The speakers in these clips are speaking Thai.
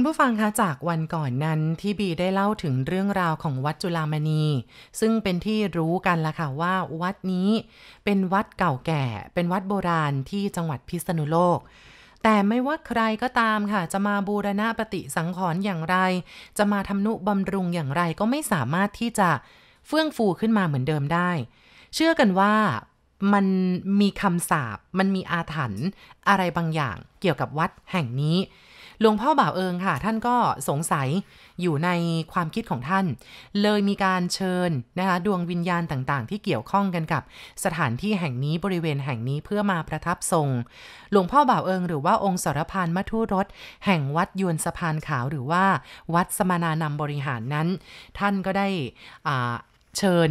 คุณผู้ฟังคะจากวันก่อนนั้นที่บีได้เล่าถึงเรื่องราวของวัดจุลามณีซึ่งเป็นที่รู้กันละค่ะ ว่าวัดนี้ เป็นวัดเก่าแก่ เป็นวัดโบราณที่จังหวัดพิษณุโลก แต่ไม่ว่าใครก็ตามค่ะ จะมาบูรณะปฏิสังขรณ์อย่างไร จะมาทำนุบำรุงอย่างไรก็ไม่สามารถที่จะเฟื่องฟูขึ้นมาเหมือนเดิมได้ เชื่อกันว่ามันมีคำสาบมันมีอาถรรพ์อะไรบางอย่างเกี่ยวกับวัดแห่งนี้หลวงพ่อบ่าวเอิงค่ะ ท่านก็สงสัยอยู่ในความคิดของท่านเลยมีการเชิญ นะคะดวงวิญญาณต่างๆ ที่เกี่ยวข้องกันกับสถานที่แห่งนี้บริเวณแห่งนี้เพื่อมาประทับทรง หลวงพ่อบ่าวเอิงหรือว่าองค์สรพานมัทุรสแห่งวัดยวนสะพานขาวหรือว่าวัดสมานานำบริหารนั้น ท่านก็ได้เชิญ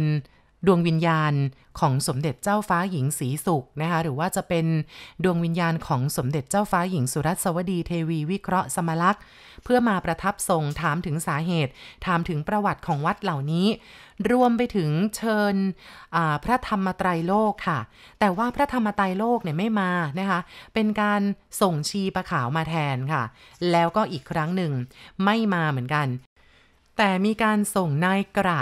ดวงวิญญาณของสมเด็จเจ้าฟ้าหญิงสีสุขนะคะหรือว่าจะเป็นดวงวิญญาณของสมเด็จเจ้าฟ้าหญิงสุรัสวดีเทวีวิเคราะห์สมลักษ์เพื่อมาประทับทรงถามถึงสาเหตุ ถามถึงประวัติของวัดเหล่านี้ รวมไปถึงเชิญพระธรรมไตรโลกค่ะ แต่ว่าพระธรรมไตรโลกเนี่ยไม่มานะคะเป็นการส่งชีประขาวมาแทนค่ะแล้วก็อีกครั้งหนึ่งไม่มาเหมือนกัน แต่มีการส่งนายกระ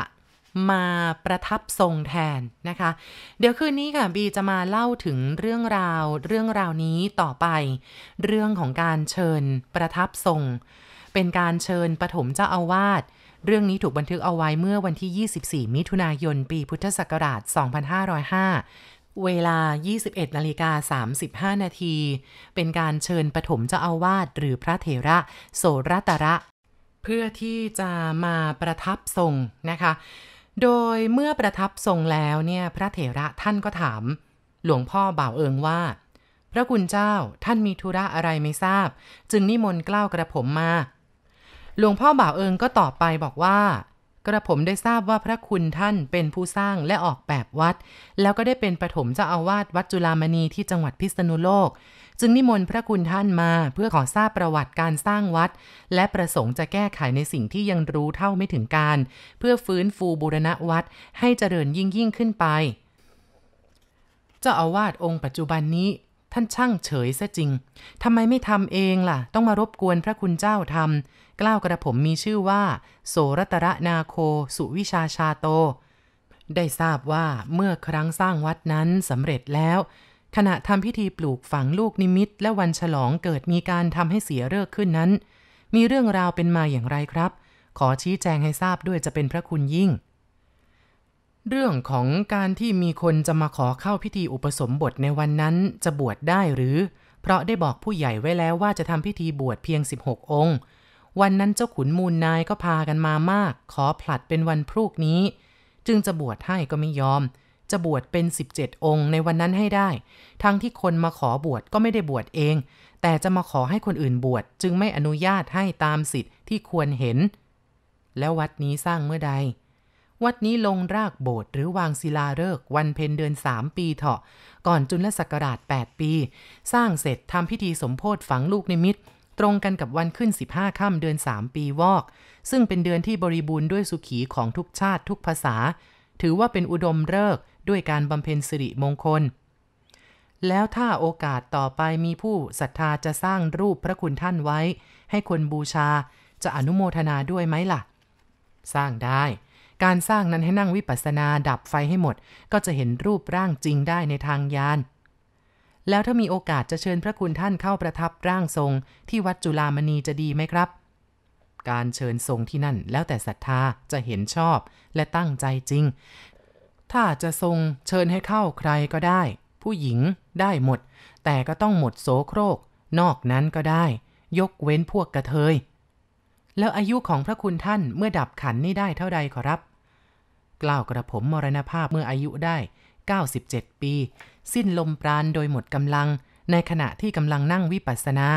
มาประทับทรงแทนนะคะ เดี๋ยวคืนนี้ ค่ะ บีจะมาเล่าถึงเรื่องราวเรื่องราวนี้ต่อไป เรื่องของการเชิญประทับทรง เป็นการเชิญปฐมเจ้าอาวาสเรื่องนี้ถูกบันทึกเอาไว้เมื่อวันที่ 24 มิถุนายนปีพุทธศักราช 2505เวลา 21นาฬิกา35 นาทีเป็นการเชิญปฐมเจ้าอาวาสหรือพระเถระ โสรตระ เพื่อที่จะมาประทับทรงนะคะโดยเมื่อประทับทรงแล้วเนี่ย พระเถระท่านก็ถาม หลวงพ่อ บ่าวเอิงว่า พระคุณเจ้าท่านมีธุระอะไรไม่ทราบ จึงนิมนต์กล้าวกระผมมาหลวงพ่อบ่าวเอิงก็ตอบไปบอกว่า กระผมได้ทราบว่าพระคุณท่านเป็นผู้สร้างและออกแบบวัด แล้วก็ได้เป็นประถมเจ้าอาวาสวัดจุลามณีที่จังหวัดพิษณุโลกจึงนิมนต์พระคุณท่านมา เพื่อขอทราบประวัติการสร้างวัด และประสงค์จะแก้ไขในสิ่งที่ยังรู้เท่าไม่ถึงการ เพื่อฟื้นฟูบูรณะวัดให้เจริญยิ่งยิ่งขึ้นไป เจ้าอาวาสองค์ปัจจุบันนี้ ท่านช่างเฉยซะจริงทำไมไม่ทำเองล่ะ ต้องมารบกวนพระคุณเจ้าทำกล้าวกระผมมีชื่อว่า โสรัตระนาโค สุวิชาชาโต ได้ทราบว่าเมื่อครั้งสร้างวัดนั้นสำเร็จแล้วขณะทำพิธีปลูกฝังลูกนิมิต และวันฉลองเกิดมีการทำให้เสียเลิกขึ้นนั้น มีเรื่องราวเป็นมาอย่างไรครับ ขอชี้แจงให้ทราบด้วยจะเป็นพระคุณยิ่ง เรื่องของการที่มีคนจะมาขอเข้าพิธีอุปสมบทในวันนั้นจะบวชได้หรือ เพราะได้บอกผู้ใหญ่ไว้แล้วว่าจะทำพิธีบวชเพียง 16 องค์ วันนั้นเจ้าขุนมูลนายก็พากันมามาก ขอผลัดเป็นวันพรุ่งนี้ จึงจะบวชให้ก็ไม่ยอมจะบวชเป็น 17 องค์ในวันนั้นให้ได้ ทั้งที่คนมาขอบวชก็ไม่ได้บวชเอง แต่จะมาขอให้คนอื่นบวช จึงไม่อนุญาตให้ตามสิทธิ์ที่ควรเห็น แล้ววัดนี้สร้างเมื่อใด วัดนี้ลงรากโบสถ์หรือวางศิลาฤกษ์วันเพ็ญเดือน3 ปีเถาะ ก่อนจุลศักราช 8 ปี สร้างเสร็จทำพิธีสมโพธิฝังลูกนิมิตตรงกันกับวันขึ้น 15ค่ำเดือน3 ปีวอก ซึ่งเป็นเดือนที่บริบูรณ์ด้วยสุขีของทุกชาติทุกภาษา ถือว่าเป็นอุดมฤกษ์ด้วยการบำเพ็ญสิริมงคล แล้วถ้าโอกาสต่อไปมีผู้ศรัทธาจะสร้างรูปพระคุณท่านไว้ ให้คนบูชาจะอนุโมทนาด้วยไหมล่ะ สร้างได้ การสร้างนั้นให้นั่งวิปัสสนาดับไฟให้หมดก็จะเห็นรูปร่างจริงได้ในทางยานแล้วถ้ามีโอกาสจะเชิญพระคุณท่านเข้าประทับร่างทรง ที่วัดจุลามณีจะดีไหมครับ การเชิญทรงที่นั่นแล้วแต่ศรัทธาจะเห็นชอบและตั้งใจจริงถ้าจะทรงเชิญให้เข้าใครก็ได้ ผู้หญิงได้หมด แต่ก็ต้องหมดโสโครก นอกนั้นก็ได้ ยกเว้นพวกกระเทย แล้วอายุของพระคุณท่านเมื่อดับขันนี่ได้เท่าใดขอรับ กล่าวกระผมมรณภาพเมื่ออายุได้ 97 ปี สิ้นลมปราณโดยหมดกำลัง ในขณะที่กำลังนั่งวิปัสสนา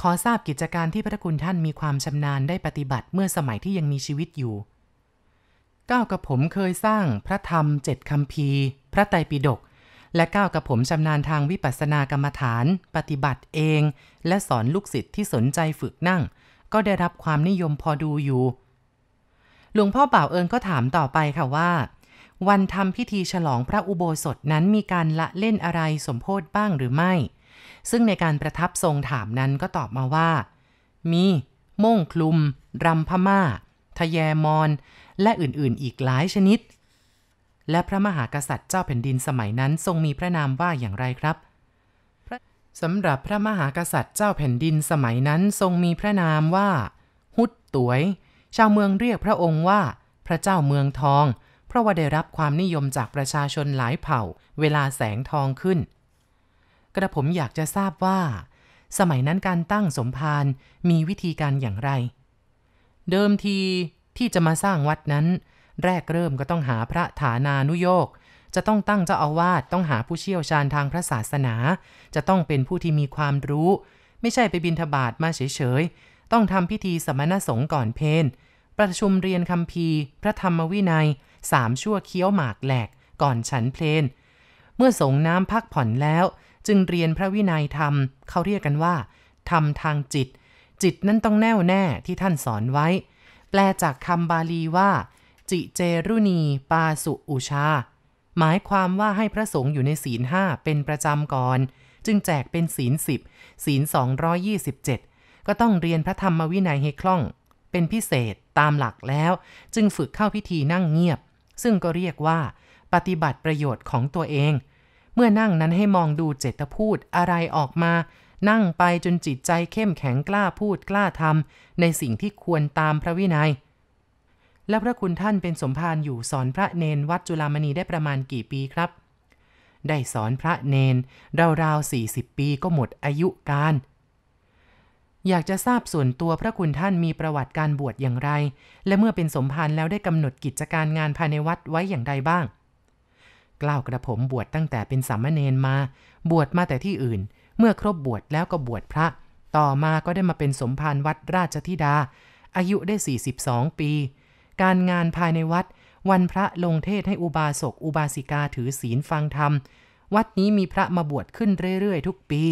ขอทราบกิจการที่พระคุณท่านมีความชำนาญได้ปฏิบัติเมื่อสมัยที่ยังมีชีวิตอยู่ก้าวกับผมเคยสร้างพระธรรมเจ็ดคำพีพระไตรปิฎกและก้าวกับผมชำนาญทางวิปัสสนากรรมฐาน ปฏิบัติเอง และสอนลูกศิษย์ที่สนใจฝึกนั่ง ก็ได้รับความนิยมพอดูอยู่ หลวงพ่อบ่าวเอิญก็ถามต่อไปค่ะว่า วันทำพิธีฉลองพระอุโบสถนั้นมีการละเล่นอะไรสมโพธบ้างหรือไม่ ซึ่งในการประทับทรงถามนั้นก็ตอบมาว่ามีโม่งคลุมรำพมา่าทะแยมอนและอื่นๆอีกหลายชนิด และพระมหากษัตริย์เจ้าแผ่นดินสมัยนั้นทรงมีพระนามว่าอย่างไรครับสำหรับพระมหากษัตริย์เจ้าแผ่นดินสมัยนั้นทรงมีพระนามว่าฮุดตวย ชาวเมืองเรียกพระองค์ว่า พระเจ้าเมืองทอง เพราะว่าได้รับความนิยมจากประชาชนหลายเผ่า เวลาแสงทองขึ้น กระผมอยากจะทราบว่า สมัยนั้นการตั้งสมภารมีวิธีการอย่างไร เดิมทีที่จะมาสร้างวัดนั้น แรกเริ่มก็ต้องหาพระฐานานุโยก จะต้องตั้งเจ้าอาวาสต้องหาผู้เชี่ยวชาญทางพระศาสนา จะต้องเป็นผู้ที่มีความรู้ ไม่ใช่ไปบินทบาทมาเฉย ๆ ต้องทำพิธีสมณสงฆ์ก่อนเพนประชุมเรียนคำพีพระธรรมวินัยสามชั่วเคี้ยวหมากแหลกก่อนฉันเพลนเมื่อสงน้ำพักผ่อนแล้ว จึงเรียนพระวินัยธรรม เขาเรียกกันว่าธรรมทางจิต จิตนั้นต้องแน่วแน่ที่ท่านสอนไว้แปลจากคำบาลีว่า จิเจรุณี ปาสุอุชา หมายความว่าให้พระสงฆ์อยู่ในศีลห้าเป็นประจำก่อน จึงแจกเป็นศีลสิบศีล 227 ก็ต้องเรียนพระธรรมวินัยให้คล่องเป็นพิเศษตามหลักแล้ว จึงฝึกเข้าพิธีนั่งเงียบ ซึ่งก็เรียกว่า ปฏิบัติประโยชน์ของตัวเอง เมื่อนั่งนั้นให้มองดูเจตพูดอะไรออกมานั่งไปจนจิตใจเข้มแข็งกล้าพูดกล้าทำในสิ่งที่ควรตามพระวินยัยและพระคุณท่านเป็นสมภารอยู่สอนพระเนนวัดจุลามณีได้ประมาณกี่ปีครับ ได้สอนพระเนน ราวๆสี่สิบปีก็หมดอายุการ อยากจะทราบส่วนตัวพระคุณท่านมีประวัติการบวชอย่างไร และเมื่อเป็นสมภารแล้วได้กำหนดกิจการงานภายในวัดไว้อย่างไรบ้างกล่าวกระผมบวชตั้งแต่เป็นสามเณรมา บวชมาแต่ที่อื่นเมื่อครบบวชแล้วก็บวชพระต่อมาก็ได้มาเป็นสมภารวัดราชธิดา อายุได้ 42 ปี การงานภายในวัด วันพระลงเทศให้อุบาสก อุบาสิกาถือศีลฟังธรรม วัดนี้มีพระมาบวชขึ้นเรื่อยๆทุกปี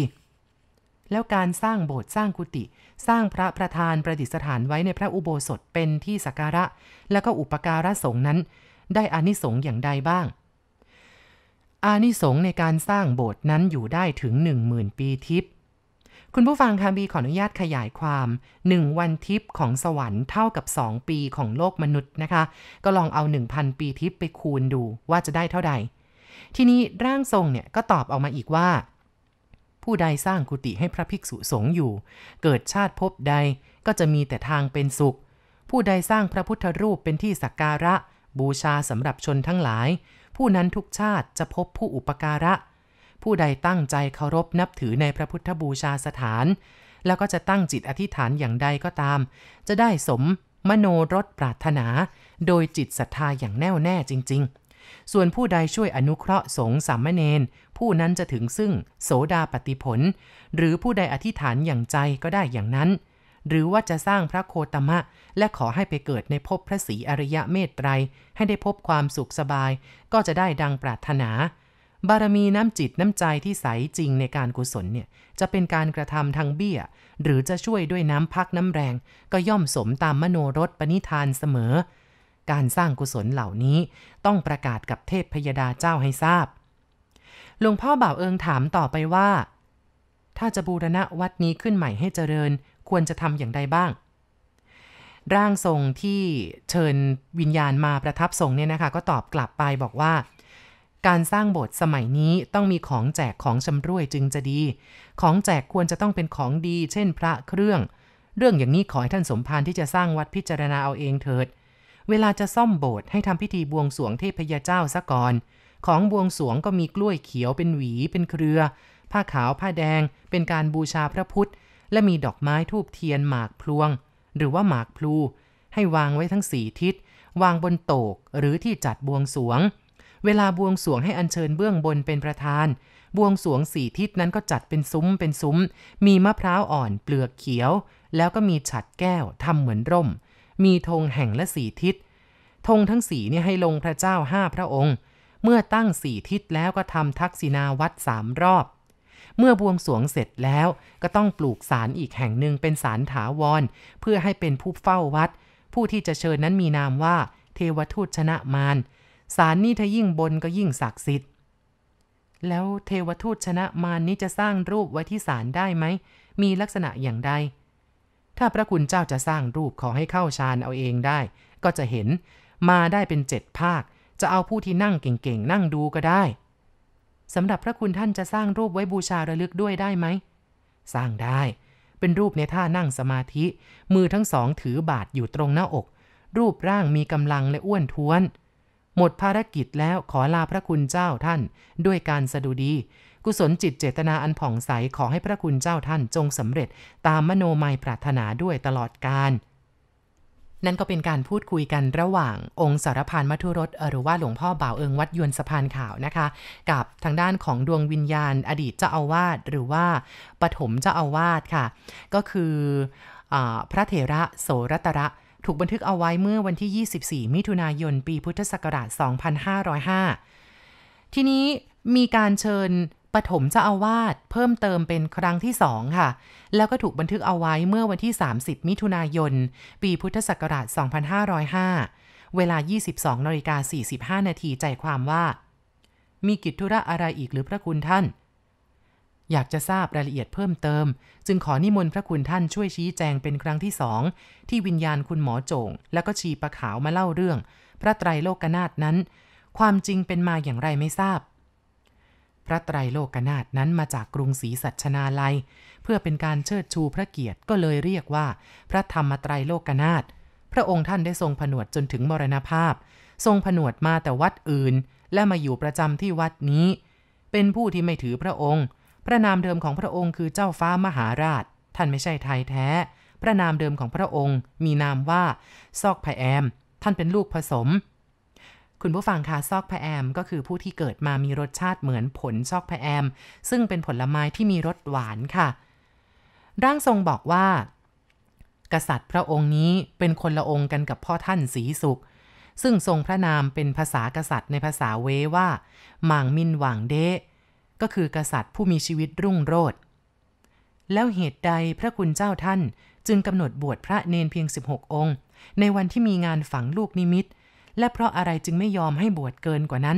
แล้วการสร้างโบสถ์สร้างกุฏิสร้างพระประธานประดิษฐานไว้ในพระอุโบสถเป็นที่สักการะ และก็อุปการะสงนั้น ได้อานิสงส์อย่างใดบ้างอานิสงในการสร้างโบสถ์นั้นอยู่ได้ถึง 10,000 ปีทิพย์ คุณผู้ฟังคะบีขออนุญาตขยายความ 1 วันทิพย์ของสวรรค์เท่ากับ 2 ปีของโลกมนุษย์นะคะ ก็ลองเอา 1,000 ปีทิพย์ไปคูณดูว่าจะได้เท่าใด ทีนี้ร่างทรงเนี่ยก็ตอบออกมาอีกว่า ผู้ใดสร้างกุฏิให้พระภิกษุสงฆ์อยู่ เกิดชาติพบใดก็จะมีแต่ทางเป็นสุข ผู้ใดสร้างพระพุทธรูปเป็นที่สักการะ บูชาสำหรับชนทั้งหลายผู้นั้นทุกชาติจะพบผู้อุปการะ ผู้ใดตั้งใจเคารพนับถือในพระพุทธบูชาสถาน แล้วก็จะตั้งจิตอธิษฐานอย่างใดก็ตาม จะได้สมมโนรสปรารถนา โดยจิตศรัทธาอย่างแน่วแน่จริงๆ ส่วนผู้ใดช่วยอนุเคราะห์สงสามเณรผู้นั้นจะถึงซึ่งโสดาปฏิผล หรือผู้ใดอธิษฐานอย่างใจก็ได้อย่างนั้นหรือว่าจะสร้างพระโคตมะ และขอให้ไปเกิดในภพพระศรีอริยะเมตไตร ให้ได้พบความสุขสบาย ก็จะได้ดังปรารถนา บารมีน้ำจิตน้ำใจที่ใสจริงในการกุศลเนี่ย จะเป็นการกระทำทางเบี้ย หรือจะช่วยด้วยน้ำพักน้ำแรง ก็ย่อมสมตามมโนรสปณิธานเสมอ การสร้างกุศลเหล่านี้ต้องประกาศกับเทพพยดาเจ้าให้ทราบหลวงพ่อบ่าวเอิงถามต่อไปว่า ถ้าจะบูรณะวัดนี้ขึ้นใหม่ให้เจริญควรจะทำอย่างใดบ้าง ร่างทรงที่เชิญวิญญาณมาประทับทรงเนี่ยนะคะก็ตอบกลับไปบอกว่า การสร้างโบสถ์สมัยนี้ต้องมีของแจกของชำร่วยจึงจะดี ของแจกควรจะต้องเป็นของดี เช่นพระเครื่อง เรื่องอย่างนี้ขอให้ท่านสมภารที่จะสร้างวัดพิจารณาเอาเองเถิด เวลาจะซ่อมโบสถ์ให้ทำพิธีบวงสวงเทพยเจ้าซะก่อนของบวงสวงก็มีกล้วยเขียวเป็นหวีเป็นเครือ ผ้าขาวผ้าแดง เป็นการบูชาพระพุทธและมีดอกไม้ทูบเทียนหมากพลวง หรือว่าหมากพลู ให้วางไว้ทั้งสี่ทิศ วางบนโตกหรือที่จัดบวงสวง เวลาบวงสวงให้อัญเชิญเบื้องบนเป็นประธาน บวงสวงสี่ทิศนั้นก็จัดเป็นซุ้มเป็นซุ้ม มีมะพร้าวอ่อนเปลือกเขียว แล้วก็มีฉัดแก้วทำเหมือนร่ม มีธงแห่งละสี่ทิศธงทั้งสีนี่ให้ลงพระเจ้าห้าพระองค์ เมื่อตั้งสี่ทิศแล้วก็ทำทักษิณาวัดสามรอบเมื่อบวงสวงเสร็จแล้วก็ต้องปลูกศาลอีกแห่งหนึ่งเป็นศาลถาวร เพื่อให้เป็นผู้เฝ้าวัด ผู้ที่จะเชิญนั้นมีนามว่า เทวทูตชนะมารศาลนี้ถ้ายิ่งบนก็ยิ่งศักดิ์สิทธิ์ แล้วเทวทูตชนะมารนี้จะสร้างรูปไว้ที่ศาลได้ไหม มีลักษณะอย่างใดถ้าพระคุณเจ้าจะสร้างรูปขอให้เข้าฌานเอาเองได้ ก็จะเห็นมาได้เป็นเจ็ดภาค จะเอาผู้ที่นั่งเก่งๆนั่งดูก็ได้สำหรับพระคุณท่านจะสร้างรูปไว้บูชาระลึกด้วยได้ไหม สร้างได้ เป็นรูปในท่านั่งสมาธิ มือทั้งสองถือบาทอยู่ตรงหน้าอก รูปร่างมีกำลังและอ้วนท้วนหมดภารกิจแล้วขอลาพระคุณเจ้าท่าน ด้วยการสดุดี กุศลจิตเจตนาอันผ่องใสขอให้พระคุณเจ้าท่านจงสำเร็จตามมโนมัยปรารถนาด้วยตลอดกาลนั่นก็เป็นการพูดคุยกันระหว่าง องค์สารพานมัทุรสหรือว่าหลวงพ่อบ่าวเอิงวัดยวนสะพานข่าวนะคะ กับทางด้านของดวงวิญญาณอดีตเจ้าอาวาสหรือว่าปฐมเจ้าอาวาสค่ะ ก็คืออพระเถระโสรัตระถูกบันทึกเอาไว้เมื่อวันที่ 24 มิถุนายน ปีพุทธศักราช 2505 ทีนี้มีการเชิญปฐมเจ้าอาวาสเพิ่มเติมเป็นครั้งที่สองค่ะ แล้วก็ถูกบันทึกเอาไว้เมื่อวันที่ 30 มิถุนายนปีพุทธศักราช 2505 เวลา 22นาฬิกา45นาทีใจความว่า มีกิจธุระอะไรอีกหรือพระคุณท่าน อยากจะทราบรายละเอียดเพิ่มเติม จึงขอนิมนต์พระคุณท่านช่วยชี้แจงเป็นครั้งที่สอง ที่วิญญาณคุณหมอโจงแล้วก็ชีประขาวมาเล่าเรื่อง พระไตรโลกนาถนั้น ความจริงเป็นมาอย่างไรไม่ทราบพระไตรโลกนาถนั้นมาจากกรุงศรีสัชนาลัย เพื่อเป็นการเชิดชูพระเกียรติก็เลยเรียกว่า พระธรรมไตรโลกนาถพระองค์ท่านได้ทรงผนวดจนถึงมรณภาพ ทรงผนวดมาแต่วัดอื่น และมาอยู่ประจำที่วัดนี้ เป็นผู้ที่ไม่ถือพระองค์ พระนามเดิมของพระองค์คือเจ้าฟ้ามหาราช ท่านไม่ใช่ไทยแท้ พระนามเดิมของพระองค์มีนามว่า ซอกไพแอม ท่านเป็นลูกผสมคุณผู้ฟังคะซอกแพแอมก็คือผู้ที่เกิดมามีรสชาติเหมือนผลซอกแพแอม ซึ่งเป็นผลไม้ที่มีรสหวานค่ะร่างทรงบอกว่า กษัตริย์พระองค์นี้เป็นคนละองค์กันกับพ่อท่านสีสุขซึ่งทรงพระนามเป็นภาษากษัตริย์ในภาษาเวว่าหมางมินหว่างเดก็คือกษัตริย์ผู้มีชีวิตรุ่งโรจน์แล้วเหตุใดพระคุณเจ้าท่านจึงกำหนดบวชพระเนนเพียง 16 องค์ ในวันที่มีงานฝังลูกนิมิตและเพราะอะไรจึงไม่ยอมให้บวชเกินกว่านั้น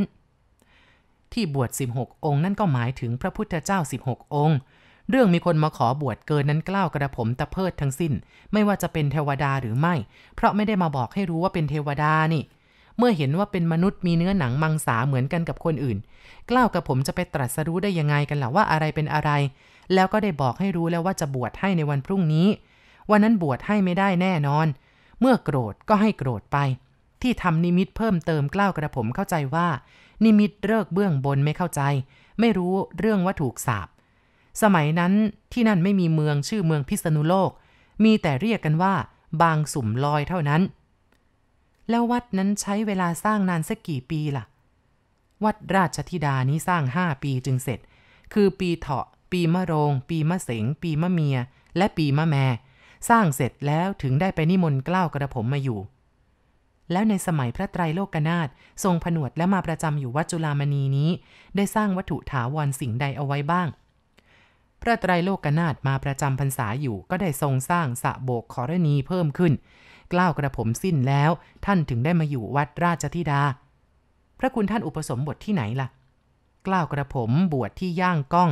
ที่บวช 16 องค์นั่นก็หมายถึงพระพุทธเจ้า 16 องค์ เรื่องมีคนมาขอบวชเกินนั้นกล้าวกระผมตะเพิดทั้งสิ้นไม่ว่าจะเป็นเทวดาหรือไม่ เพราะไม่ได้มาบอกให้รู้ว่าเป็นเทวดานี่ เมื่อเห็นว่าเป็นมนุษย์มีเนื้อหนังมังสาเหมือนกันกับคนอื่นกล่าวกับผมจะไปตรัสรู้ได้ยังไงกันล่ะว่าอะไรเป็นอะไร แล้วก็ได้บอกให้รู้แล้วว่าจะบวชให้ในวันพรุ่งนี้ วันนั้นบวชให้ไม่ได้แน่นอน เมื่อโกรธก็ให้โกรธไปที่ทำนิมิตเพิ่มเติมกล้าวกระผมเข้าใจว่า นิมิตเลิกเบื้องบนไม่เข้าใจ ไม่รู้เรื่องว่าถูกสาบสมัยนั้นที่นั่นไม่มีเมืองชื่อเมืองพิษณุโลก มีแต่เรียกกันว่า บางสุ่มลอยเท่านั้น แล้ววัดนั้นใช้เวลาสร้างนานสักกี่ปีละ่ะ วัดราชธิดานี้สร้างห้าปีจึงเสร็จ คือปีเถาะปีมะโรง ปีมะเสงปีมะเมีย และปีมะแมสร้างเสร็จแล้วถึงได้ไปนิมนต์เกล้ากระผมมาอยู่แล้วในสมัยพระไตรโลกนาถทรงผนวดและมาประจำอยู่วัดจุลามณีนี้ ได้สร้างวัตถุถาวรสิ่งใดเอาไว้บ้าง พระไตรโลกนาถมาประจำพรรษาอยู่ก็ได้ทรงสร้างสะโบกขอรณีเพิ่มขึ้นกล้าวกระผมสิ้นแล้วท่านถึงได้มาอยู่วัดราชธิดา พระคุณท่านอุปสมบทที่ไหนละ่ะกล้าวกระผมบวชที่ย่างก้อง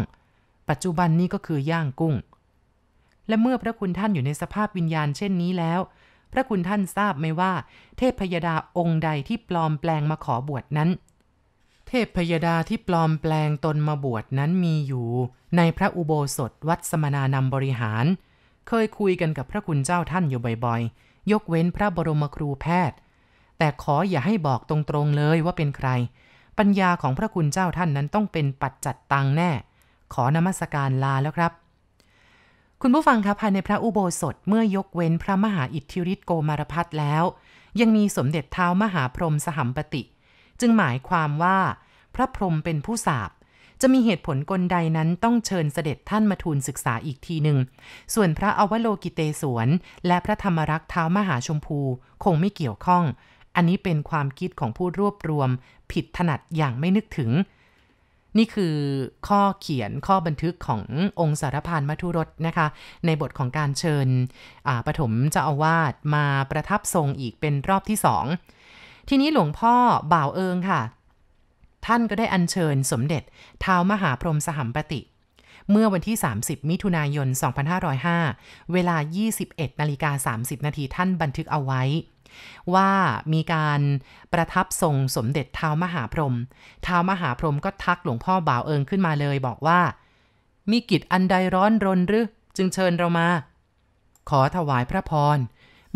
ปัจจุบันนี้ก็คือย่างกุ้ง และเมื่อพระคุณท่านอยู่ในสภาพวิญญาณเช่นนี้แล้วพระคุณท่านทราบไหมว่า เทพพยดาองค์ใดที่ปลอมแปลงมาขอบวชนั้น เทพพยดาที่ปลอมแปลงตนมาบวชนั้นมีอยู่ ในพระอุโบสถวัดสมนานำบริหาร เคยคุยกันกับพระคุณเจ้าท่านอยู่บ่อย ๆ ยกเว้นพระบรมครูแพทย์ แต่ขออย่าให้บอกตรงๆเลยว่าเป็นใคร ปัญญาของพระคุณเจ้าท่านนั้นต้องเป็นปัจจัดตังแน่ ขอนมัสการลาแล้วครับคุณผู้ฟังคะภายในพระอุโบสถเมื่อยกเว้นพระมหาอิทธิฤทธิโกมารพัฒแล้วยังมีสมเด็จเท้ามหาพรหมสหัมปติ จึงหมายความว่าพระพรหมเป็นผู้สาบจะมีเหตุผลกลใดนั้นต้องเชิญเสด็จท่านมาทูลศึกษาอีกทีหนึ่งส่วนพระอวโลกิเตสวนและพระธรรมรักษ์เท้ามหาชมพูคงไม่เกี่ยวข้อง อันนี้เป็นความคิดของผู้รวบรวม ผิดถนัดอย่างไม่นึกถึงนี่คือข้อเขียนข้อบันทึกขององค์สารพานมัทุรสนะคะ ในบทของการเชิญปฐมเจ้าอาวาสมาประทับทรงอีกเป็นรอบที่สองทีนี้หลวงพ่อบ่าวเอิงค่ะ ท่านก็ได้อัญเชิญสมเด็จท้าวมหาพรหมสหัมปติเมื่อวันที่ 30 มิถุนายน 2505 เวลา 21นาฬิกา30 นาทีท่านบันทึกเอาไว้ว่ามีการประทับทรงสมเด็จเท้ามหาพรหมเท้ามหาพรหมก็ทักหลวงพ่อบ่าวเอิงขึ้นมาเลยบอกว่า มีกิจอันใดร้อนรนหรือ จึงเชิญเรามา ขอถวายพระพร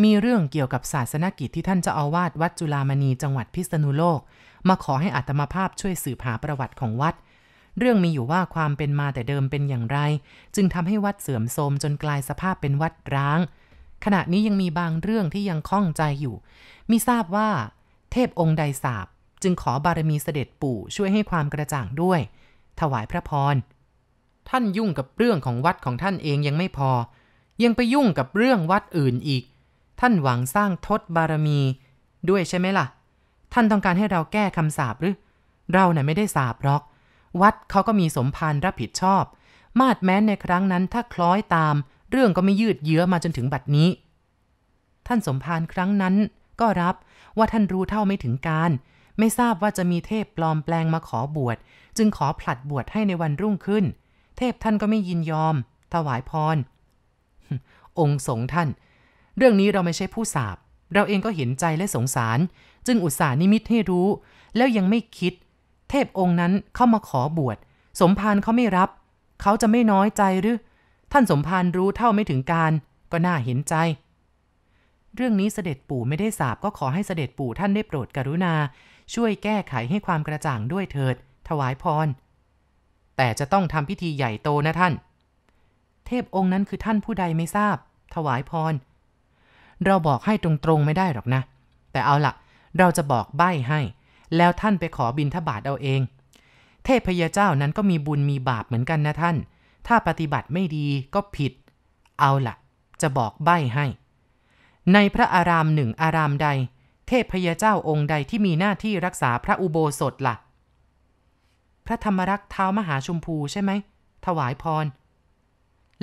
มีเรื่องเกี่ยวกับศาสนกิจที่ท่านจะเอาวาดวัดจุลามณีจังหวัดพิษณุโลก มาขอให้อัตมาภาพช่วยสืบหาประวัติของวัด เรื่องมีอยู่ว่าความเป็นมาแต่เดิมเป็นอย่างไร จึงทำให้วัดเสื่อมโทรมจนกลายสภาพเป็นวัดร้างขณะนี้ยังมีบางเรื่องที่ยังคล้องใจอยู่มิทราบว่า เทพองค์ใดสาบจึงขอบารมีเสด็จปู่ ช่วยให้ความกระจ่างด้วย ถวายพระพร ท่านยุ่งกับเรื่องของวัดของท่านเองยังไม่พอ ยังไปยุ่งกับเรื่องวัดอื่นอีก ท่านหวังสร้างทศบารมี ด้วยใช่ไหมละ่ะ ท่านต้องการให้เราแก้คำสาบหรือ เราเนะ่ยไม่ได้สาบหรอก วัดเขาก็มีสมภารรับผิดชอบ มาดแม้นในครั้งนั้นถ้าคล้อยตามเรื่องก็ไม่ยืดเยื้อมาจนถึงบัดนี้ ท่านสมภารครั้งนั้น ก็รับว่าท่านรู้เท่าไม่ถึงการ ไม่ทราบว่าจะมีเทพปลอมแปลงมาขอบวช จึงขอผลัดบวชให้ในวันรุ่งขึ้น เทพท่านก็ไม่ยินยอม ถวายพร องค์สงท่าน เรื่องนี้เราไม่ใช่ผู้สาบ เราเองก็เห็นใจและสงสาร จึงอุตส่าห์นิมิตให้รู้ แล้วยังไม่คิด เทพองค์นั้นเข้ามาขอบวชสมภารเขาไม่รับ เขาจะไม่น้อยใจหรือท่านสมภารรู้เท่าไม่ถึงการก็น่าเห็นใจ เรื่องนี้เสด็จปู่ไม่ได้สาบก็ขอให้เสด็จปู่ท่านได้โปรดกรุณาช่วยแก้ไขให้ความกระจ่างด้วยเถิด ถวายพร แต่จะต้องทำพิธีใหญ่โตนะท่าน เทพองค์นั้นคือท่านผู้ใดไม่ทราบ ถวายพร เราบอกให้ตรงๆไม่ได้หรอกนะ แต่เอาละเราจะบอกใบ้ให้ แล้วท่านไปขอบินทบาทเอาเอง เทพพญาเจ้านั้นก็มีบุญมีบาปเหมือนกันนะท่านถ้าปฏิบัติไม่ดีก็ผิด เอาละจะบอกใบให้ ในพระอารามหนึ่งอารามใด เทพพยเจ้าองค์ใดที่มีหน้าที่รักษาพระอุโบสถละ่ะ พระธรรมรักษ์เท้ามหาชมพูใช่ไหม ถวายพร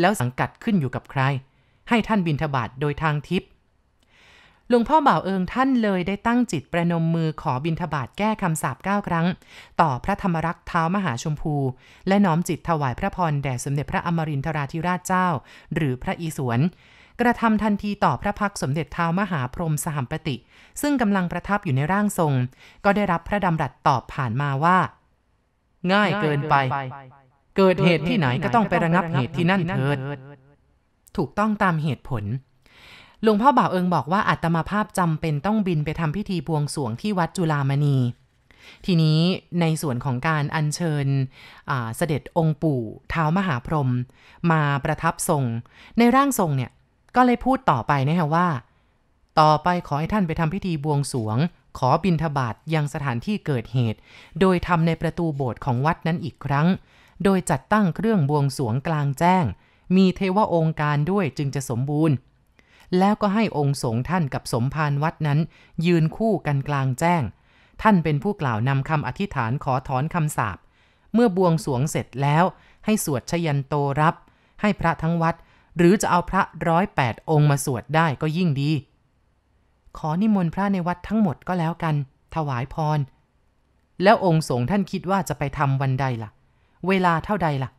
แล้วสังกัดขึ้นอยู่กับใคร ให้ท่านบินทบาทโดยทางทิพย์หลวงพ่อบ่าวเอิงท่านเลยได้ตั้งจิตประนมมือขอบินทบาทแก้คำสาปเก้าครั้ง ต่อพระธรรมรักษ์เท้ามหาชมพูและน้อมจิตถวายพระพรแด่สมเด็จพระอมรินทราธิราชเจ้า หรือพระอีสวนกระทำทันทีต่อพระพักสมเด็จเท้ามหาพรหมสหัมปติ ซึ่งกำลังประทับอยู่ในร่างทรง ก็ได้รับพระดำรัสตอบผ่านมาว่า ง่ายเกินไป เกิดเหตุที่ไหนก็ต้องไประงับเหตุที่นั่นเถิดถูกต้องตามเหตุผลหลวงพ่อบ่าวเอิงบอกว่าอัตมาภาพจำเป็นต้องบินไปทำพิธีบวงสวงที่วัดจุฬามณี ทีนี้ในส่วนของการอัญเชิญเสด็จองค์ปู่เท้ามหาพรหมมาประทับทรง ในร่างทรงเนี่ยก็เลยพูดต่อไปนะฮะว่า ต่อไปขอให้ท่านไปทำพิธีบวงสวง ขอบินทบาทยังสถานที่เกิดเหตุ โดยทำในประตูโบสถ์ของวัดนั้นอีกครั้ง โดยจัดตั้งเครื่องบวงสวงกลางแจ้ง มีเทวองค์การด้วยจึงจะสมบูรณ์แล้วก็ให้องค์สงฆ์ท่านกับสมภารวัดนั้น ยืนคู่กันกลางแจ้ง ท่านเป็นผู้กล่าวนำคำอธิษฐานขอถอนคำสาปเมื่อบวงสวงเสร็จแล้ว ให้สวดชยันโตรับ ให้พระทั้งวัด หรือจะเอาพระร้อยแปดองค์มาสวดได้ก็ยิ่งดี ขอนิมนต์พระในวัดทั้งหมดก็แล้วกัน ถวายพร แล้วองค์สงฆ์ท่านคิดว่าจะไปทำวันใดละ่ะ เวลาเท่าใดละ่ะ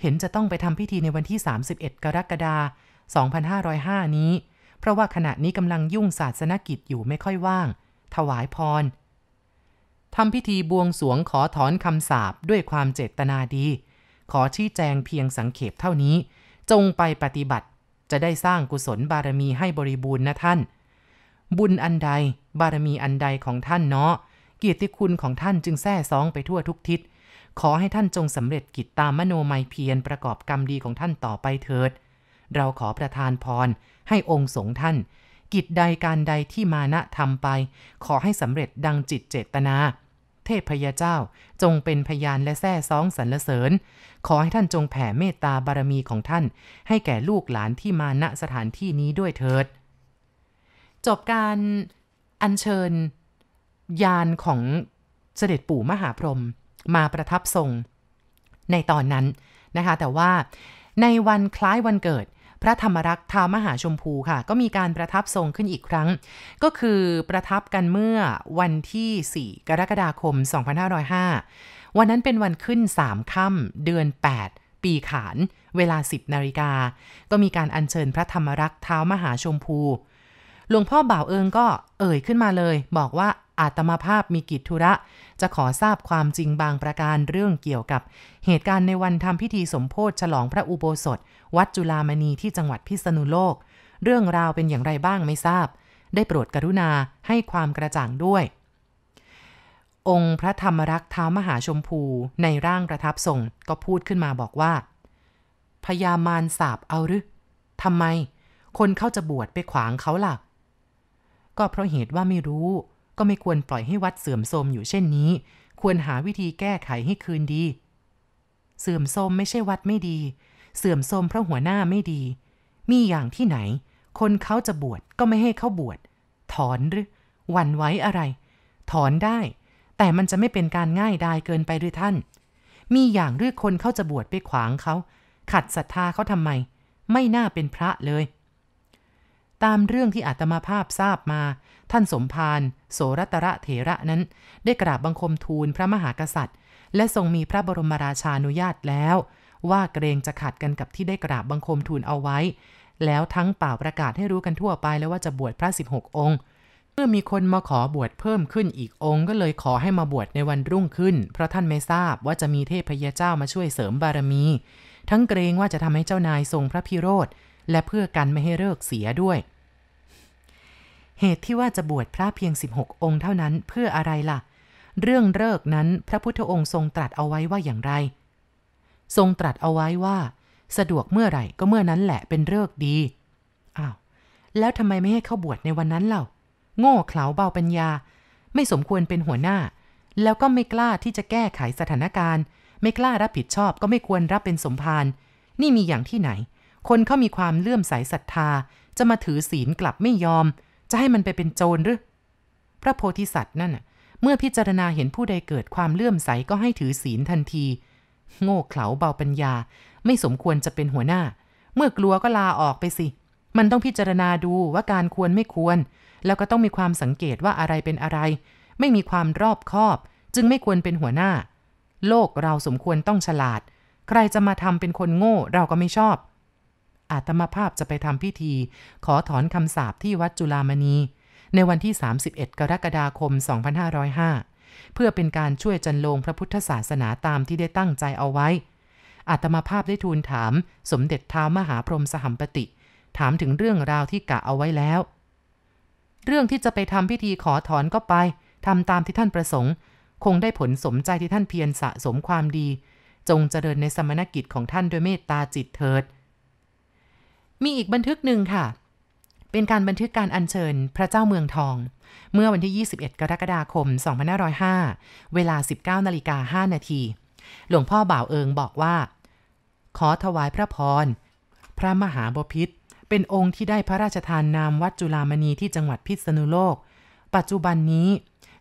เห็นจะต้องไปทำพิธีในวันที่31กรกฎาคม2505 นี้ เพราะว่าขณะนี้กำลังยุ่งศาสนกิจอยู่ไม่ค่อยว่าง ถวายพรทำพิธีบวงสวงขอถอนคำสาบด้วยความเจตนาดี ขอชี้แจงเพียงสังเขปเท่านี้ จงไปปฏิบัติ จะได้สร้างกุศลบารมีให้บริบูรณ์นะท่าน บุญอันใด บารมีอันใดของท่านเนาะ เกียรติคุณของท่านจึงแท้ซองไปทั่วทุกทิศ ขอให้ท่านจงสำเร็จกิจตามมโนไมเพียรประกอบกรรมดีของท่านต่อไปเถิดเราขอประทานพรให้องค์สงฆ์ท่าน กิจใดการใดที่มานะทำไป ขอให้สำเร็จดังจิตเจตนา เทพพยเจ้าจงเป็นพยานและแท้ซ้องสรรเสริญ ขอให้ท่านจงแผ่เมตตาบารมีของท่าน ให้แก่ลูกหลานที่มาณสถานที่นี้ด้วยเถิด จบการอัญเชิญยานของเสด็จปู่มหาพรหมมาประทับทรง ในตอนนั้นนะคะแต่ว่าในวันคล้ายวันเกิดพระธรรมรักษ์ท้ามหาชมพูค่ะ ก็มีการประทับทรงขึ้นอีกครั้ง ก็คือประทับกันเมื่อวันที่ 4 กรกฎาคม 2505 วันนั้นเป็นวันขึ้น 3 ค่ำ เดือน 8 ปีขาน เวลา 10 นาฬิกา ก็มีการอัญเชิญพระธรรมรักษ์ท้ามหาชมพู หลวงพ่อบ่าวเอิงก็เอ่ยขึ้นมาเลย บอกว่าอาตมาภาพมีกิจธุระจะขอทราบความจริงบางประการเรื่องเกี่ยวกับเหตุการณ์ในวันทำพิธีสมโพธฉลองพระอุโบสถวัดจุลามณีที่จังหวัดพิษณุโลก เรื่องราวเป็นอย่างไรบ้างไม่ทราบ ได้โปรดกรุณาให้ความกระจ่างด้วย องค์พระธรรมรักษ์ท้ามหาชมพูในร่างประทับทรงก็พูดขึ้นมาบอกว่า พญามารสาบเอาหรือ ทำไม คนเขาจะบวชไปขวางเขาล่ะ ก็เพราะเหตุว่าไม่รู้ ก็ไม่ควรปล่อยให้วัดเสื่อมโทรมอยู่เช่นนี้ ควรหาวิธีแก้ไขให้คืนดี เสื่อมโทรมไม่ใช่วัดไม่ดีเสื่อมโทรมเพราะหัวหน้าไม่ดี มีอย่างที่ไหน คนเขาจะบวชก็ไม่ให้เขาบวชถอนหรือ วันไว้อะไร ถอนได้ แต่มันจะไม่เป็นการง่ายดายเกินไปหรือท่าน มีอย่างหรือคนเขาจะบวชไปขวางเขา ขัดศรัทธาเขาทำไม ไม่น่าเป็นพระเลย ตามเรื่องที่อาตมาภาพทราบมา ท่านสมภารโสรัตระเถระนั้น ได้กราบบังคมทูลพระมหากษัตริย์ และทรงมีพระบรมราชานุญาตแล้วว่าเกรงจะขัดกันกับที่ได้กราบบังคมทูลเอาไว้ แล้วทั้งเป่าประกาศให้รู้กันทั่วไปแล้วว่าจะบวชพระ 16 องค์ เมื่อมีคนมาขอบวชเพิ่มขึ้นอีกองค์ ก็เลยขอให้มาบวชในวันรุ่งขึ้น เพราะท่านไม่ทราบว่าจะมีเทพยเจ้ามาช่วยเสริมบารมี ทั้งเกรงว่าจะทำให้เจ้านายทรงพระพิโรธ และเพื่อกันไม่ให้เลิกเสียด้วย เหตุที่ว่าจะบวชพระเพียง 16 องค์ เท่านั้นเพื่ออะไรล่ะ เรื่องเลิกนั้นพระพุทธองค์ทรงตรัสเอาไว้ว่าอย่างไรทรงตรัสเอาไว้ว่า สะดวกเมื่อไหร่ ก็เมื่อนั้นแหละเป็นเลิกดี อ้าวแล้วทำไมไม่ให้เข้าบวชในวันนั้นเล่าโง่เขลาเบาปัญญา ไม่สมควรเป็นหัวหน้า แล้วก็ไม่กล้าที่จะแก้ไขสถานการณ์ ไม่กล้ารับผิดชอบก็ไม่ควรรับเป็นสมภารนี่มีอย่างที่ไหน คนเขามีความเลื่อมใสศรัทธา จะมาถือศีลกลับไม่ยอม จะให้มันไปเป็นโจรหรือพระโพธิสัตว์นั่นเมื่อพิจารณาเห็นผู้ใดเกิดความเลื่อมใสก็ให้ถือศีลทันทีโง่เขลาเบาปัญญาไม่สมควรจะเป็นหัวหน้า เมื่อกลัวก็ลาออกไปสิ มันต้องพิจารณาดูว่าการควรไม่ควรแล้วก็ต้องมีความสังเกตว่าอะไรเป็นอะไร ไม่มีความรอบคอบจึงไม่ควรเป็นหัวหน้า โลกเราสมควรต้องฉลาด ใครจะมาทำเป็นคนโง่เราก็ไม่ชอบอาตมาภาพจะไปทำพิธีขอถอนคำสาปที่วัดจุลามณี ในวันที่ 31 กรกฎาคม 2505เพื่อเป็นการช่วยจันโลงพระพุทธศาสนาตามที่ได้ตั้งใจเอาไว้อาตมาภาพได้ทูลถามสมเด็จท้าวมหาพรหมสหัมปติ ถามถึงเรื่องราวที่กะเอาไว้แล้ว เรื่องที่จะไปทำพิธีขอถอนก็ไปทำตามที่ท่านประสงค์ คงได้ผลสมใจที่ท่านเพียรสะสมความดี จงเจริญในสมณกิจของท่านด้วยเมตตาจิตเถิด มีอีกบันทึกหนึ่งค่ะเป็นการบันทึกการอัญเชิญพระเจ้าเมืองทอง เมื่อวันที่ 21 กรกฎาคม2505 เวลา 19นาฬิกา5นาทีหลวงพ่อบ่าวเอิงบอกว่า ขอถวายพระพร พระมหาบพิษเป็นองค์ที่ได้พระราชทานนามวัดจุลามณีที่จังหวัดพิษณุโลก ปัจจุบันนี้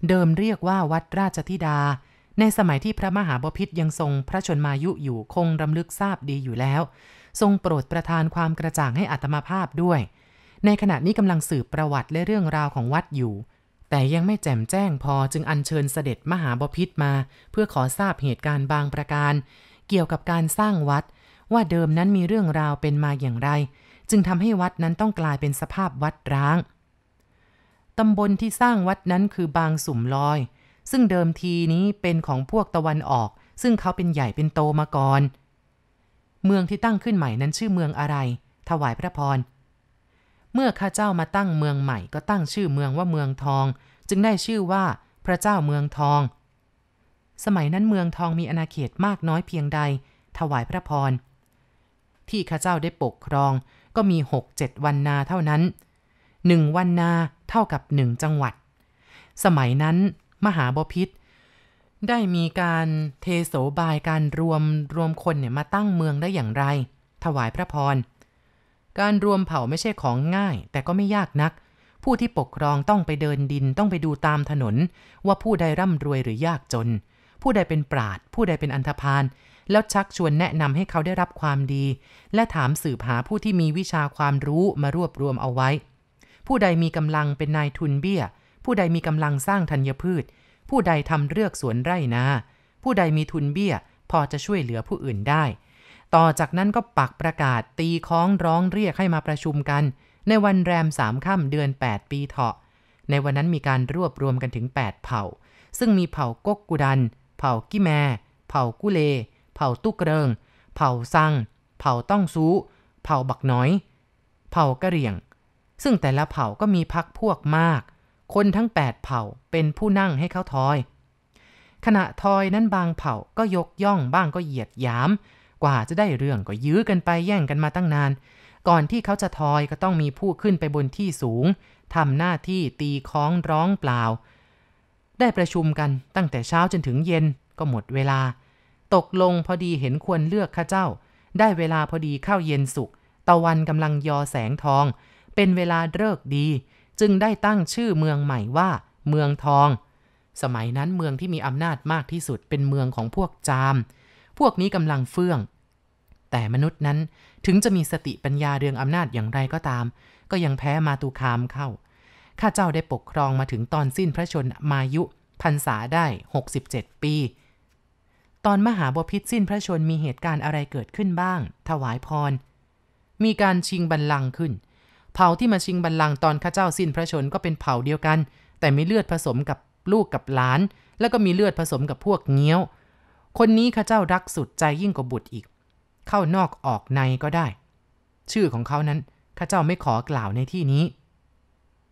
เดิมเรียกว่าวัดราชธิดา ในสมัยที่พระมหาบพิษยังทรงพระชนมายุอยู่คงรำลึกทราบดีอยู่แล้ว ทรงโปรดประทานความกระจ่างให้อัตมาภาพด้วยในขณะนี้กำลังสืบประวัติและเรื่องราวของวัดอยู่ แต่ยังไม่แจ่มแจ้งพอจึงอัญเชิญเสด็จมหาบพิตรมา เพื่อขอทราบเหตุการณ์บางประการ เกี่ยวกับการสร้างวัด ว่าเดิมนั้นมีเรื่องราวเป็นมาอย่างไร จึงทำให้วัดนั้นต้องกลายเป็นสภาพวัดร้างตำบลที่สร้างวัดนั้นคือบางสุ่มลอย ซึ่งเดิมทีนี้เป็นของพวกตะวันออก ซึ่งเขาเป็นใหญ่เป็นโตมาก่อนเมืองที่ตั้งขึ้นใหม่นั้นชื่อเมืองอะไร ถวายพระพรเมื่อข้าเจ้ามาตั้งเมืองใหม่ก็ตั้งชื่อเมืองว่าเมืองทอง จึงได้ชื่อว่าพระเจ้าเมืองทอง สมัยนั้นเมืองทองมีอาณาเขตมากน้อยเพียงใด ถวายพระพร ที่ข้าเจ้าได้ปกครองก็มีหกเจ็ดวันนาเท่านั้นหนึ่งวันนาเท่ากับหนึ่งจังหวัด สมัยนั้นมหาบพิษ ได้มีการเทโสบายการรวมรวมคนเนี่ยมาตั้งเมืองได้อย่างไร ถวายพระพรการรวมเผ่าไม่ใช่ของง่าย แต่ก็ไม่ยากนัก ผู้ที่ปกครองต้องไปเดินดินต้องไปดูตามถนน ว่าผู้ใดร่ำรวยหรือยากจน ผู้ใดเป็นปราด ผู้ใดเป็นอันธพาลแล้วชักชวนแนะนำให้เขาได้รับความดี และถามสืบหาผู้ที่มีวิชาความรู้มารวบรวมเอาไว้ ผู้ใดมีกำลังเป็นนายทุนเบี้ย ผู้ใดมีกำลังสร้างธัญพืช ผู้ใดทำเลือกสวนไร่นาผู้ใดมีทุนเบี้ย พอจะช่วยเหลือผู้อื่นได้ต่อจากนั้นก็ปักประกาศตีค้องร้องเรียกให้มาประชุมกัน ในวันแรมสามค่ำเดือน 8 ปีเถาะ ในวันนั้นมีการรวบรวมกันถึง8เผ่า ซึ่งมีเผ่ากกกุดัน เผ่ากิแมเผ่ากุเล เผ่าตุกเริงเผ่าซังเผ่าต้องซูเผ่าบักน้อย เผ่ากะเหรี่ยง ซึ่งแต่ละเผ่าก็มีพักพวกมาก คนทั้ง 8 เผ่าเป็นผู้นั่งให้เขาทอยขณะทอยนั้นบางเผ่าก็ยกย่องบ้างก็เหยียดหยามกว่าจะได้เรื่องก็ยื้อกันไปแย่งกันมาตั้งนาน ก่อนที่เขาจะทอยก็ต้องมีผู้ขึ้นไปบนที่สูงทำหน้าที่ตีค้องร้องเปล่า ได้ประชุมกันตั้งแต่เช้าจนถึงเย็นก็หมดเวลา ตกลงพอดีเห็นควรเลือกข้าเจ้า ได้เวลาพอดีเข้าเย็นสุกตะวันกำลังยอแสงทอง เป็นเวลาเลิกดี จึงได้ตั้งชื่อเมืองใหม่ว่า เมืองทอง สมัยนั้นเมืองที่มีอำนาจมากที่สุดเป็นเมืองของพวกจามพวกนี้กำลังเฟื่อง แต่มนุษย์นั้นถึงจะมีสติปัญญาเรื่องอำนาจอย่างไรก็ตาม ก็ยังแพ้มาตุคามเข้า ข้าเจ้าได้ปกครองมาถึงตอนสิ้นพระชนมายุพรรษาได้ 67 ปี ตอนมหาบพิษสิ้นพระชนมีเหตุการณ์อะไรเกิดขึ้นบ้าง ถวายพร มีการชิงบัลลังก์ขึ้น เผ่าที่มาชิงบัลลังก์ตอนข้าเจ้าสิ้นพระชนก็เป็นเผ่าเดียวกัน แต่มีเลือดผสมกับลูกกับหลาน แล้วก็มีเลือดผสมกับพวกเงี้ยวคนนี้ข้าเจ้ารักสุดใจยิ่งกว่าบุตรอีก เข้านอกออกในก็ได้ ชื่อของเขานั้นข้าเจ้าไม่ขอกล่าวในที่นี้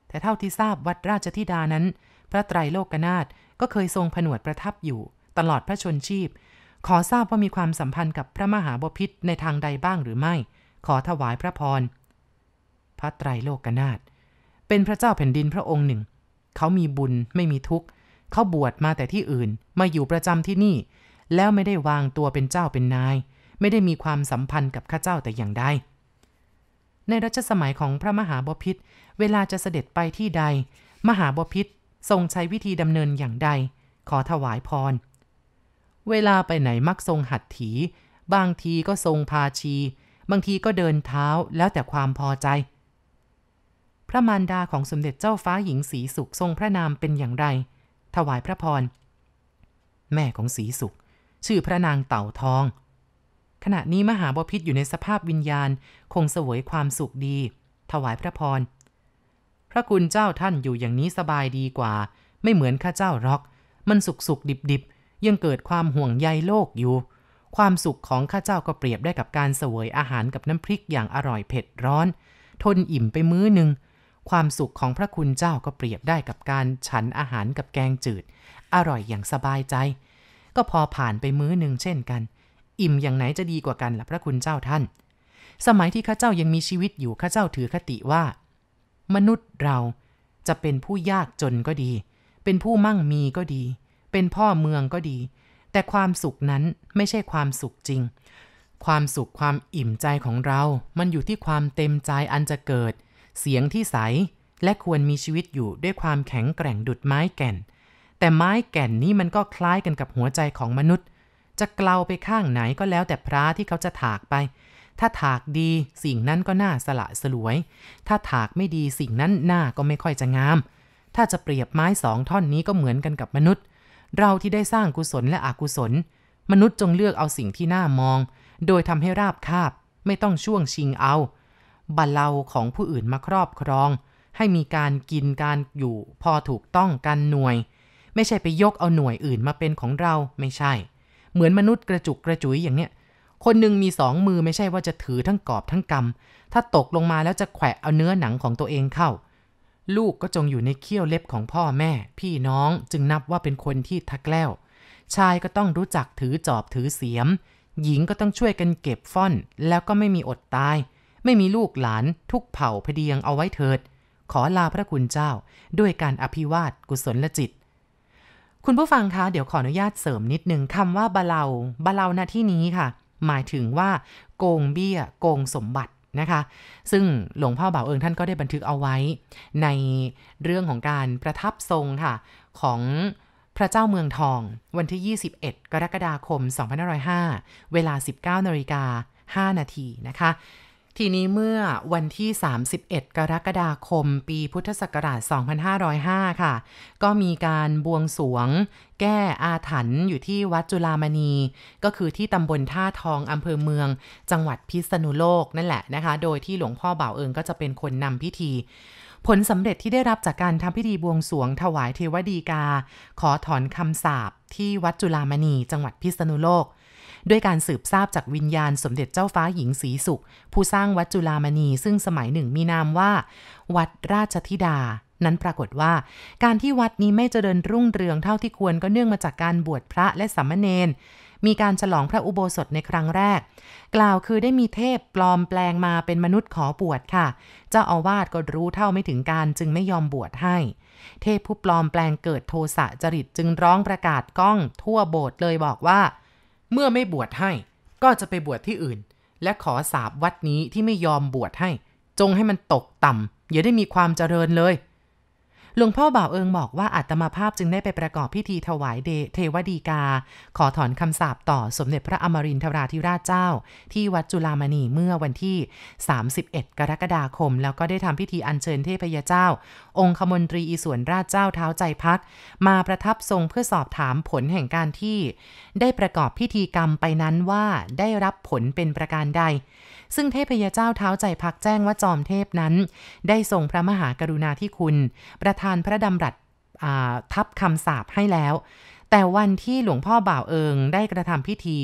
แต่เท่าที่ทราบวัดราชธิดานั้น พระไตรโลกนาถก็เคยทรงผนวดประทับอยู่ ตลอดพระชนชีพ ขอทราบว่ามีความสัมพันธ์กับพระมหาบพิษในทางใดบ้างหรือไม่ ขอถวายพระพร พระไตรโลกนาถเป็นพระเจ้าแผ่นดินพระองค์หนึ่ง เขามีบุญไม่มีทุกข์ เขาบวชมาแต่ที่อื่น มาอยู่ประจำที่นี่แล้วไม่ได้วางตัวเป็นเจ้าเป็นนาย ไม่ได้มีความสัมพันธ์กับข้าเจ้าแต่อย่างใดในรัชสมัยของพระมหาบพิษเวลาจะเสด็จไปที่ใด มหาบพิษทรงใช้วิธีดำเนินอย่างใด ขอถวายพร เวลาไปไหนมักทรงหัดถี บางทีก็ทรงพาชีบางทีก็เดินเท้าแล้วแต่ความพอใจ พระมารดาของสมเด็จเจ้าฟ้าหญิงสีสุขทรงพระนามเป็นอย่างไร ถวายพระพรแม่ของสีสุขชื่อพระนางเต่าทอง ขณะนี้มหาบพิษอยู่ในสภาพวิญญาณ คงเสวยความสุขดี ถวายพระพร พระคุณเจ้าท่านอยู่อย่างนี้สบายดีกว่า ไม่เหมือนข้าเจ้าหรอก มันสุขสุขดิบดิบยังเกิดความห่วงใยโลกอยู่ ความสุขของข้าเจ้าก็เปรียบได้กับการเสวยอาหารกับน้ำพริกอย่างอร่อยเผ็ดร้อน ทนอิ่มไปมื้อหนึ่งความสุขของพระคุณเจ้าก็เปรียบได้กับการฉันอาหารกับแกงจืด อร่อยอย่างสบายใจก็พอผ่านไปมื้อหนึ่งเช่นกัน อิ่มอย่างไหนจะดีกว่ากันล่ะพระคุณเจ้าท่าน สมัยที่ข้าเจ้ายังมีชีวิตอยู่ข้าเจ้าถือคติว่า มนุษย์เราจะเป็นผู้ยากจนก็ดี เป็นผู้มั่งมีก็ดี เป็นพ่อเมืองก็ดี แต่ความสุขนั้นไม่ใช่ความสุขจริง ความสุขความอิ่มใจของเรา มันอยู่ที่ความเต็มใจอันจะเกิด เสียงที่ใสและควรมีชีวิตอยู่ด้วยความแข็งแกร่งดุดไม้แก่นแต่ไม้แก่นนี้มันก็คล้ายกันกับหัวใจของมนุษย์ จะเกลาไปข้างไหนก็แล้วแต่พระที่เขาจะถากไป ถ้าถากดีสิ่งนั้นก็น่าสละสลวย ถ้าถากไม่ดีสิ่งนั้นหน้าก็ไม่ค่อยจะงาม ถ้าจะเปรียบไม้สองท่อนนี้ก็เหมือนกันกับมนุษย์ เราที่ได้สร้างกุศลและอกุศล มนุษย์จงเลือกเอาสิ่งที่น่ามอง โดยทำให้ราบคาบ ไม่ต้องช่วงชิงเอาบัลเลาของผู้อื่นมาครอบครอง ให้มีการกินการอยู่พอถูกต้องกันหน่วยไม่ใช่ไปยกเอาหน่วยอื่นมาเป็นของเราไม่ใช่ เหมือนมนุษย์กระจุกกระจุยอย่างเนี้ย คนหนึ่งมีสองมือไม่ใช่ว่าจะถือทั้งกอบทั้งกำถ้าตกลงมาแล้วจะแขวะเอาเนื้อหนังของตัวเองเข้า ลูกก็จงอยู่ในเขี้ยวเล็บของพ่อแม่พี่น้องจึงนับว่าเป็นคนที่ทักแล้ว ชายก็ต้องรู้จักถือจอบถือเสียม หญิงก็ต้องช่วยกันเก็บฟ่อนแล้วก็ไม่มีอดตาย ไม่มีลูกหลาน ทุกเผ่าพเดียงเอาไว้เถิด ขอลาพระคุณเจ้า ด้วยการอภิวาทกุศลจิตคุณผู้ฟังคะ เดี๋ยวขออนุญาตเสริมนิดนึงคำว่าบาเลาบาเลาณที่นี้ค่ะ หมายถึงว่าโกงเบี้ยโกงสมบัตินะคะ ซึ่งหลวงพ่อบ่าวเอิงท่านก็ได้บันทึกเอาไว้ในเรื่องของการประทับทรงค่ะ ของพระเจ้าเมืองทองวันที่ 21 กรกฎาคม2505 เวลา 19นาฬิกา5นาทีนะคะทีนี้เมื่อวันที่ 31 กรกฎาคม ปีพุทธศักราช 2505 ค่ะ ก็มีการบวงสวง แก้อาถรรพ์อยู่ที่วัดจุลามณี ก็คือที่ตำบลท่าทอง อำเภอเมือง จังหวัดพิษณุโลกนั่นแหละนะคะ โดยที่หลวงพ่อบ่าวเอิงก็จะเป็นคนนำพิธี ผลสำเร็จที่ได้รับจากการทำพิธีบวงสวง ถวายเทวดีกา ขอถอนคำสาปที่วัดจุลามณี จังหวัดพิษณุโลกด้วยการสืบทราบจากวิญญาณสมเด็จเจ้าฟ้าหญิงศรีสุข ผู้สร้างวัดจุลามณีซึ่งสมัยหนึ่งมีนามว่า วัดราชธิดา นั้นปรากฏว่า การที่วัดนี้ไม่เจริญรุ่งเรืองเท่าที่ควรก็เนื่องมาจากการบวชพระและสัมเนรมีการฉลองพระอุโบสถในครั้งแรก กล่าวคือได้มีเทพปลอมแปลงมาเป็นมนุษย์ขอบวชค่ะ เจ้าอาวาสก็รู้เท่าไม่ถึงการจึงไม่ยอมบวชให้ เทพผู้ปลอมแปลงเกิดโทสะจริตจึงร้องประกาศก้องทั่วโบสถ์เลยบอกว่าเมื่อไม่บวชให้ ก็จะไปบวชที่อื่น และขอสาบวัดนี้ที่ไม่ยอมบวชให้ จงให้มันตกต่ำอย่าได้มีความเจริญเลยหลวงพ่อบ่าวเอิงบอกว่าอาตมาภาพจึงได้ไปประกอบพิธีถวายเด เทวดีกา ขอถอนคำสาปต่อสมเด็จพระอมรินทราธิราชเจ้า ที่วัดจุฬามณีเมื่อวันที่ 31 กรกฎาคม แล้วก็ได้ทำพิธีอัญเชิญเทพยเจ้า องคมนตรีอีสวนราชเจ้าเท้าใจพัก มาประทับทรงเพื่อสอบถามผลแห่งการที่ ได้ประกอบพิธีกรรมไปนั้นว่าได้รับผลเป็นประการใด ซึ่งเทพยเจ้าเท้าใจพักแจ้งว่าจอมเทพนั้น ได้ทรงพระมหากรุณาธิคุณประทานพระดำรัสทับคำสาบให้แล้ว แต่วันที่หลวงพ่อบ่าวเอิงได้กระทำพิธี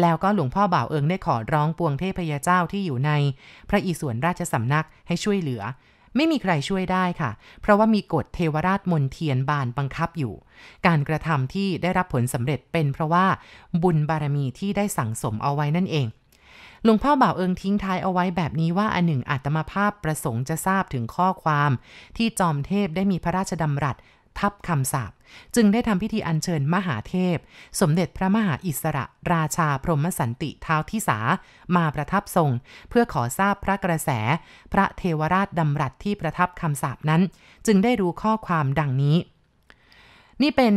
แล้วก็หลวงพ่อบ่าวเอิงได้ขอร้องปวงเทพยเจ้าที่อยู่ใน พระอิศวรราชสำนักให้ช่วยเหลือ ไม่มีใครช่วยได้ค่ะ เพราะว่ามีกฎเทวราชมนเทียนบานบังคับอยู่ การกระทำที่ได้รับผลสำเร็จเป็นเพราะว่าบุญบารมีที่ได้สั่งสมเอาไว้นั่นเองหลวงพ่อบ่าวเอิงทิ้งท้ายเอาไว้แบบนี้ว่า อันหนึ่งอาตมาภาพประสงค์จะทราบถึงข้อความที่จอมเทพได้มีพระราชดำรัสทับคำสาบจึงได้ทำพิธีอัญเชิญมหาเทพ สมเด็จพระมหาอิสระราชาพรหมสันติท้าวที่สา มาประทับทรง เพื่อขอทราบพระกระแส พระเทวราชดำรัสที่ประทับคำสาบนั้น จึงได้รู้ข้อความดังนี้ นี่เป็น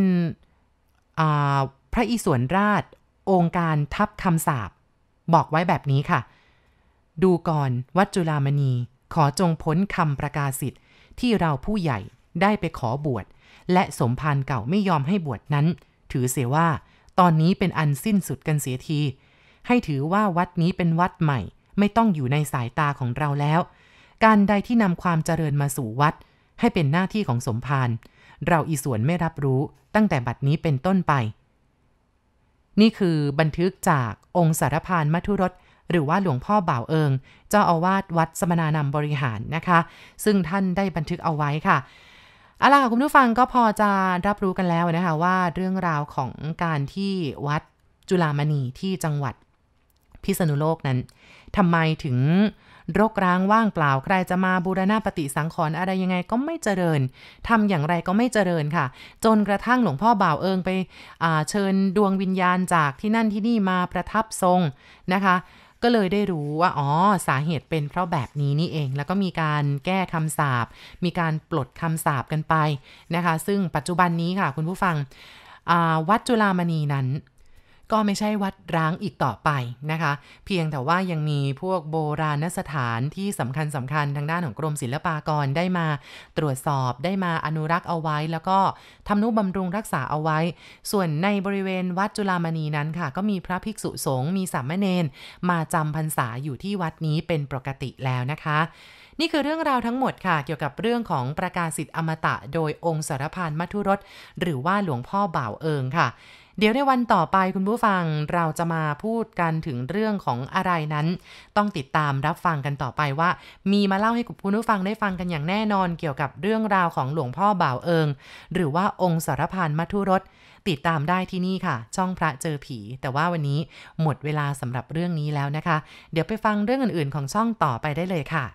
พระอิศวรราชองค์การทับคำสาบบอกไว้แบบนี้ค่ะ ดูก่อน วัจจุลามณี ขอจงพ้นคำประกาศสิทธิ์ที่เราผู้ใหญ่ได้ไปขอบวชและสมภารเก่าไม่ยอมให้บวชนั้น ถือเสียว่า ตอนนี้เป็นอันสิ้นสุดกันเสียที ให้ถือว่าวัดนี้เป็นวัดใหม่ ไม่ต้องอยู่ในสายตาของเราแล้ว การใดที่นำความเจริญมาสู่วัด ให้เป็นหน้าที่ของสมภารเราอีส่วนไม่รับรู้ ตั้งแต่บัดนี้เป็นต้นไปนี่คือบันทึกจากองค์สารพานมัทุรส หรือว่าหลวงพ่อบ่าวเอิง เจ้าอาวาสวัดสมนานามบริหารนะคะ ซึ่งท่านได้บันทึกเอาไว้ค่ะเอาล่ะคุณผู้ฟังก็พอจะรับรู้กันแล้วนะคะว่าเรื่องราวของการที่วัดจุลามณีที่จังหวัดพิษณุโลกนั้นทำไมถึงรกร้างว่างเปล่าใครจะมาบูรณาปฏิสังขรณ์อะไรยังไงก็ไม่เจริญ ทำอย่างไรก็ไม่เจริญค่ะ จนกระทั่งหลวงพ่อบ่าวเอิงไปเชิญดวงวิญญาณจากที่นั่นที่นี่มาประทับทรงนะคะ ก็เลยได้รู้ว่าอ๋อสาเหตุเป็นเพราะแบบนี้นี่เอง แล้วก็มีการแก้คำสาบมีการปลดคำสาบกันไปนะคะ ซึ่งปัจจุบันนี้ค่ะคุณผู้ฟังวัดจุลามณีนั้นก็ไม่ใช่วัดร้างอีกต่อไปนะคะ เพียงแต่ว่ายังมีพวกโบราณสถานที่สำคัญสำคัญทางด้านของกรมศิลปากรได้มาตรวจสอบได้มาอนุรักษ์เอาไว้ แล้วก็ทำนุบำรุงรักษาเอาไว้ ส่วนในบริเวณวัดจุลามณีนั้นค่ะ ก็มีพระภิกษุสงฆ์มีสามเณรมาจำพรรษาอยู่ที่วัดนี้เป็นปกติแล้วนะคะ นี่คือเรื่องราวทั้งหมดค่ะ เกี่ยวกับเรื่องของประกาศสิทธิอมตะ โดยองค์สารพานมัทุรส หรือว่าหลวงพ่อบ่าวเอิงค่ะเดี๋ยวในวันต่อไปคุณผู้ฟังเราจะมาพูดกันถึงเรื่องของอะไรนั้น ต้องติดตามรับฟังกันต่อไปว่า มีมาเล่าให้คุณผู้ฟังได้ฟังกันอย่างแน่นอนเกี่ยวกับเรื่องราวของหลวงพ่อบ่าวเอิง หรือว่าองค์สารพานมัทุรส ติดตามได้ที่นี่ค่ะ ช่องพระเจอผี แต่ว่าวันนี้หมดเวลาสำหรับเรื่องนี้แล้วนะคะ เดี๋ยวไปฟังเรื่องอื่น ๆของช่องต่อไปได้เลยค่ะ